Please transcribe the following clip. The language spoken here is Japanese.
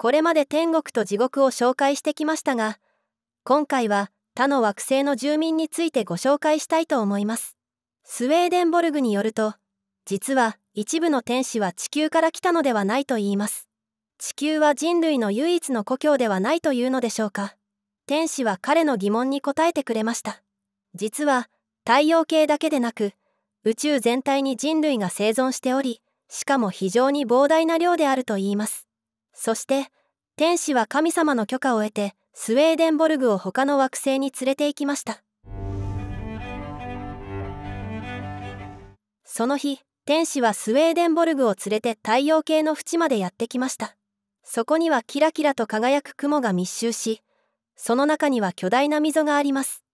これまで天国と地獄を紹介してきましたが今回は他の惑星の住民についてご紹介したいと思いますスウェーデンボルグによると実は一部の天使は地球から来たのではないと言います地球は人類の唯一の故郷ではないというのでしょうか天使は彼の疑問に答えてくれました実は太陽系だけでなく宇宙全体に人類が生存しておりしかも非常に膨大な量であると言いますそして天使は神様の許可を得てスウェーデンボルグを他の惑星に連れて行きましたその日天使はスウェーデンボルグを連れて太陽系の縁までやってきましたそこにはキラキラと輝く雲が密集しその中には巨大な溝があります